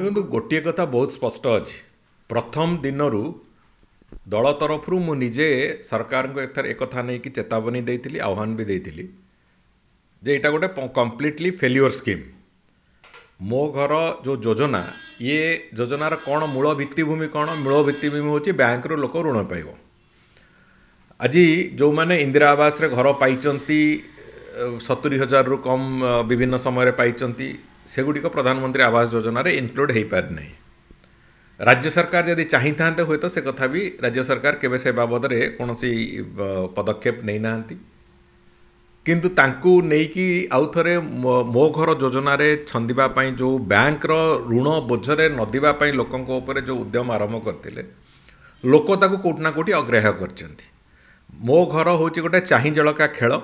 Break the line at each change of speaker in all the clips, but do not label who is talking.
ଦେଖନ୍ତୁ ଗୋଟିଏ କଥା ବହୁତ ସ୍ପଷ୍ଟ ଅଛି ପ୍ରଥମ ଦିନରୁ ଦଳ ତରଫରୁ ମୁଁ ନିଜେ ସରକାରଙ୍କୁ ଏଥର ଏକଥା ନେଇକି ଚେତାବନୀ ଦେଇଥିଲି ଆହ୍ୱାନ ବି ଦେଇଥିଲି ଯେ ଏଇଟା ଗୋଟେ କମ୍ପ୍ଲିଟଲି ଫେଲ୍ୟୁଅର୍ ସ୍କିମ୍ ମୋ ଘର ଯେଉଁ ଯୋଜନା ଇଏ ଯୋଜନାର କ'ଣ ମୂଳ ଭିତ୍ତିଭୂମି କ'ଣ ମୂଳ ଭିତ୍ତିଭୂମି ହେଉଛି ବ୍ୟାଙ୍କରୁ ଲୋକ ଋଣ ପାଇବ ଆଜି ଯେଉଁମାନେ ଇନ୍ଦିରା ଆବାସରେ ଘର ପାଇଛନ୍ତି ସତୁରି ହଜାରରୁ କମ୍ ବିଭିନ୍ନ ସମୟରେ ପାଇଛନ୍ତି सेगुड़िक प्रधानमंत्री आवास योजन इनक्लूड हो पारिना राज्य सरकार जदि चाही था हे तो से कथा भी राज्य सरकार के बाबद कौन सी पदक्षेप नहीं ना किंतु कि आउ थे मो घर योजन छंदापी जो बैंक रुण बोझे नदीपाई लोकों पर जो उद्यम आरंभ करते लोकता कौटना कौटी अग्राह्य कर मो घर हूँ गोटे चाही जलका खेल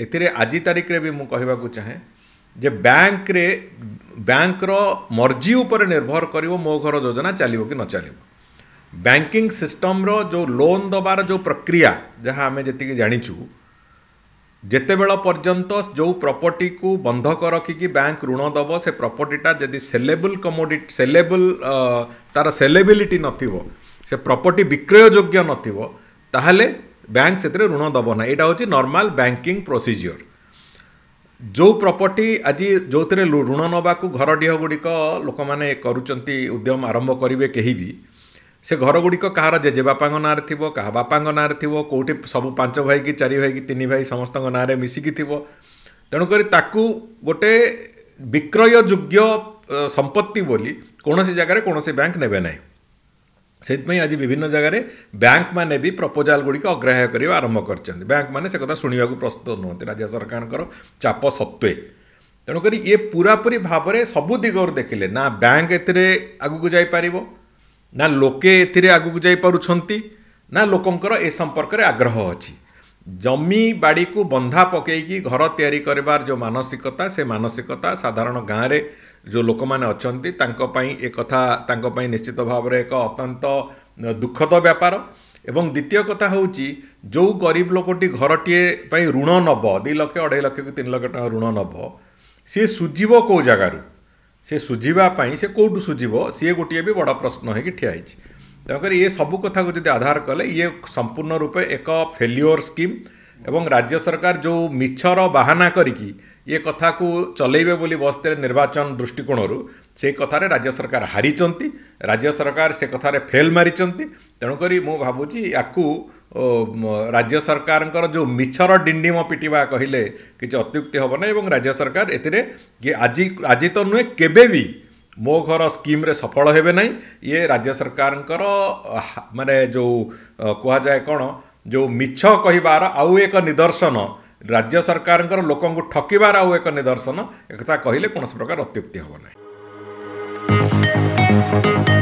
ए आज में भी मुझे चाहे जे बैंक रे बैंक रो मर्जी ऊपर निर्भर कर मो घर योजना चलो कि न चलो बैंकिंग सिस्टम रो जो लोन दबार जो प्रक्रिया जहाँ आम जी जाचु जतेबाला पर्यंत जो प्रपर्टी को बंधक रखिकी बैंक ऋण दब से प्रपर्टीटा जदि सेलेबल कमोडिट सेलेबल तार सेलेबिलिटी नथिबो से प्रपर्टी विक्रय योग्य नथिबो ताहाले बैंक से ऋण दबना यहाँ हूँ नर्माल बैंकिंग प्रोसीजर ଯେଉଁ ପ୍ରପର୍ଟି ଆଜି ଯେଉଁଥିରେ ଋଣ ନେବାକୁ ଘର ଡିହ ଗୁଡ଼ିକ ଲୋକମାନେ କରୁଛନ୍ତି ଉଦ୍ୟମ ଆରମ୍ଭ କରିବେ କେହି ବି ସେ ଘରଗୁଡ଼ିକ କାହାର ଜେଜେବାପାଙ୍କ ନାଁରେ ଥିବ କାହା ବାପାଙ୍କ ନାଁରେ ଥିବ କେଉଁଠି ସବୁ ପାଞ୍ଚ ଭାଇ କି ଚାରି ଭାଇ କି ତିନି ଭାଇ ସମସ୍ତଙ୍କ ନାଁରେ ମିଶିକି ଥିବ ତେଣୁକରି ତାକୁ ଗୋଟେ ବିକ୍ରୟ ଯୋଗ୍ୟ ସମ୍ପତ୍ତି ବୋଲି କୌଣସି ଜାଗାରେ କୌଣସି ବ୍ୟାଙ୍କ ନେବେ ନାହିଁ ସେଇଥିପାଇଁ ଆଜି ବିଭିନ୍ନ ଜାଗାରେ ବ୍ୟାଙ୍କମାନେ ବି ପ୍ରପୋଜାଲ୍ ଗୁଡ଼ିକ ଅଗ୍ରାହ୍ୟ କରିବା ଆରମ୍ଭ କରିଛନ୍ତି ବ୍ୟାଙ୍କମାନେ ସେ କଥା ଶୁଣିବାକୁ ପ୍ରସ୍ତୁତ ନୁହନ୍ତି ରାଜ୍ୟ ସରକାରଙ୍କର ଚାପ ସତ୍ତ୍ୱେ ତେଣୁକରି ଇଏ ପୁରାପୁରି ଭାବରେ ସବୁ ଦିଗରୁ ଦେଖିଲେ ନା ବ୍ୟାଙ୍କ ଏଥିରେ ଆଗକୁ ଯାଇପାରିବ ନା ଲୋକେ ଏଥିରେ ଆଗକୁ ଯାଇପାରୁଛନ୍ତି ନା ଲୋକଙ୍କର ଏ ସମ୍ପର୍କରେ ଆଗ୍ରହ ଅଛି ଜମି ବାଡ଼ିକୁ ବନ୍ଧା ପକାଇକି ଘର ତିଆରି କରିବାର ଯେଉଁ ମାନସିକତା ସେ ମାନସିକତା ସାଧାରଣ ଗାଁରେ ଯେଉଁ ଲୋକମାନେ ଅଛନ୍ତି ତାଙ୍କ ପାଇଁ ଏକଥା ତାଙ୍କ ପାଇଁ ନିଶ୍ଚିତ ଭାବରେ ଏକ ଅତ୍ୟନ୍ତ ଦୁଃଖଦ ବ୍ୟାପାର ଏବଂ ଦ୍ୱିତୀୟ କଥା ହେଉଛି ଯେଉଁ ଗରିବ ଲୋକଟି ଘରଟିଏ ପାଇଁ ଋଣ ନେବ ଦୁଇ ଲକ୍ଷ ଅଢ଼େଇ ଲକ୍ଷକୁ ତିନି ଲକ୍ଷ ଟଙ୍କା ଋଣ ନେବ ସିଏ ସୁଝିବ କେଉଁ ଜାଗାରୁ ସେ ସୁଝିବା ପାଇଁ ସେ କେଉଁଠୁ ସୁଝିବ ସିଏ ଗୋଟିଏ ବି ବଡ଼ ପ୍ରଶ୍ନ ହୋଇକି ଠିଆ ହେଇଛି ତେଣୁକରି ଏ ସବୁ କଥାକୁ ଯଦି ଆଧାର କଲେ ଇଏ ସମ୍ପୂର୍ଣ୍ଣ ରୂପେ ଏକ ଫେଲିଓର ସ୍କିମ୍ ଏବଂ ରାଜ୍ୟ ସରକାର ଯେଉଁ ମିଛର ବାହାନା କରିକି ଇଏ କଥାକୁ ଚଲେଇବେ ବୋଲି ବସିଥିଲେ ନିର୍ବାଚନ ଦୃଷ୍ଟିକୋଣରୁ ସେ କଥାରେ ରାଜ୍ୟ ସରକାର ହାରିଛନ୍ତି ରାଜ୍ୟ ସରକାର ସେ କଥାରେ ଫେଲ୍ ମାରିଛନ୍ତି ତେଣୁକରି ମୁଁ ଭାବୁଛି ୟାକୁ ରାଜ୍ୟ ସରକାରଙ୍କର ଯେଉଁ ମିଛର ଡିଣ୍ଡିମ ପିଟିବା କହିଲେ କିଛି ଅତ୍ୟୁକ୍ତି ହେବ ନାହିଁ ଏବଂ ରାଜ୍ୟ ସରକାର ଏଥିରେ ଆଜି ଆଜି ତ ନୁହେଁ କେବେ ବି ମୋ ଘର ସ୍କିମ୍ରେ ସଫଳ ହେବେ ନାହିଁ ଇଏ ରାଜ୍ୟ ସରକାରଙ୍କର ମାନେ ଯେଉଁ କୁହାଯାଏ କ'ଣ ଯେଉଁ ମିଛ କହିବାର ଆଉ ଏକ ନିଦର୍ଶନ ରାଜ୍ୟ ସରକାରଙ୍କର ଲୋକଙ୍କୁ ଠକିବାର ଆଉ ଏକ ନିଦର୍ଶନ ଏକଥା କହିଲେ କୌଣସି ପ୍ରକାର ଅତ୍ୟୁକ୍ତି ହେବ ନାହିଁ